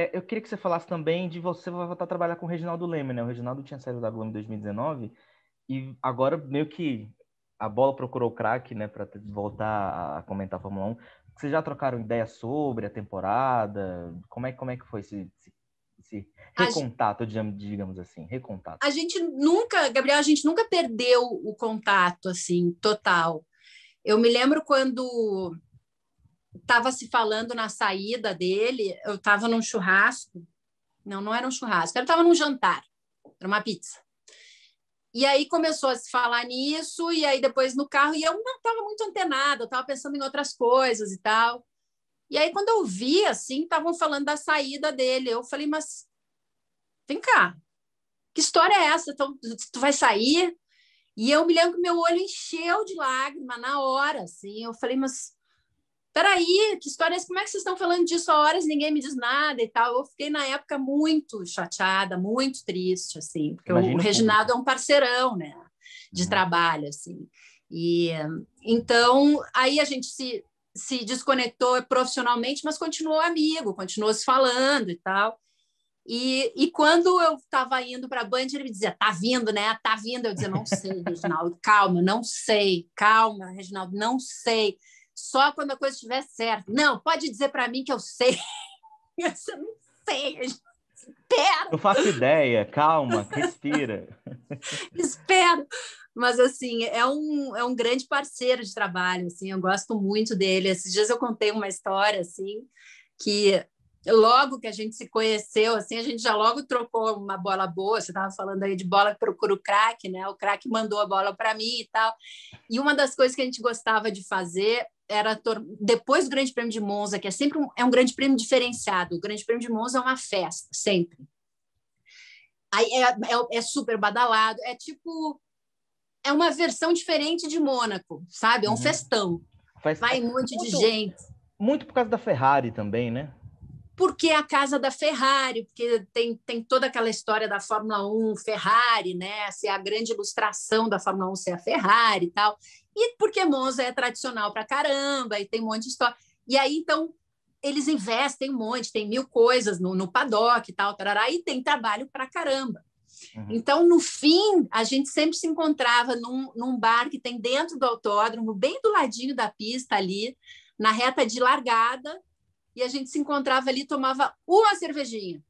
É, eu queria que você falasse também de você voltar a trabalhar com o Reginaldo Leme, né? O Reginaldo tinha saído da Globo em 2019 e agora meio que a bola procurou o craque, né, para voltar a comentar a Fórmula 1. Vocês já trocaram ideia sobre a temporada? Como é, como é que foi esse, esse recontato, gente, digamos assim, recontato? A gente nunca, Gabriel, a gente nunca perdeu o contato, assim, total. Eu me lembro quando estava se falando na saída dele, eu estava num churrasco, não, não era um churrasco, eu estava num jantar, era uma pizza. E aí começou a se falar nisso, e aí depois no carro, e eu não estava muito antenada, eu estava pensando em outras coisas e tal. E aí quando eu vi, assim, estavam falando da saída dele, eu falei, mas vem cá, que história é essa? Então, tu vai sair? E eu me lembro que meu olho encheu de lágrima na hora, assim, eu falei, mas peraí, que história é essa? Como é que vocês estão falando disso há horas ninguém me diz nada e tal? Eu fiquei, na época, muito chateada, muito triste, assim, porque Imagina o, Reginaldo é um parceirão, né, de uhum. trabalho, assim. E, então, aí a gente se, se desconectou profissionalmente, mas continuou amigo, continuou se falando e tal. E, e quando eu estava indo para a Band, ele me dizia: tá vindo, né? Tá vindo. Eu dizia: não sei, Reginaldo, calma, não sei, calma, Reginaldo, não sei só quando a coisa estiver certa. Não, pode dizer para mim que eu sei. eu não sei. Espero. Eu faço ideia, calma, respira. Espero. Mas, assim, é um, é um grande parceiro de trabalho, assim, eu gosto muito dele. Esses dias eu contei uma história, assim, que logo que a gente se conheceu, assim, a gente já logo trocou uma bola boa. Você estava falando aí de bola que procura o craque, né? O craque mandou a bola para mim e tal. E uma das coisas que a gente gostava de fazer era depois do Grande Prêmio de Monza, que é sempre um, é um Grande Prêmio diferenciado. O Grande Prêmio de Monza é uma festa, sempre. Aí é, é, é super badalado, é tipo é uma versão diferente de Mônaco, sabe? É um uhum. festão. Faz, Vai um monte muito, de gente. Muito por causa da Ferrari também, né? porque é a casa da Ferrari, porque tem, tem toda aquela história da Fórmula 1, Ferrari, né? Ser é a grande ilustração da Fórmula 1 ser é a Ferrari e tal. E porque Monza é tradicional pra caramba, e tem um monte de história. E aí, então, eles investem um monte, tem mil coisas no, no paddock e tal, tarará, e tem trabalho pra caramba. Uhum. Então, no fim, a gente sempre se encontrava num, num bar que tem dentro do autódromo, bem do ladinho da pista ali, na reta de largada, e a gente se encontrava ali, tomava uma cervejinha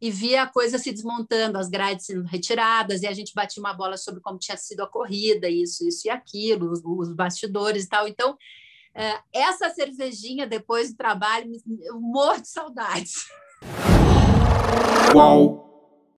e via a coisa se desmontando, as grades sendo retiradas, e a gente batia uma bola sobre como tinha sido a corrida, isso, isso e aquilo, os, os bastidores e tal. Então, é, essa cervejinha depois do trabalho, eu morro de saudades. Uau!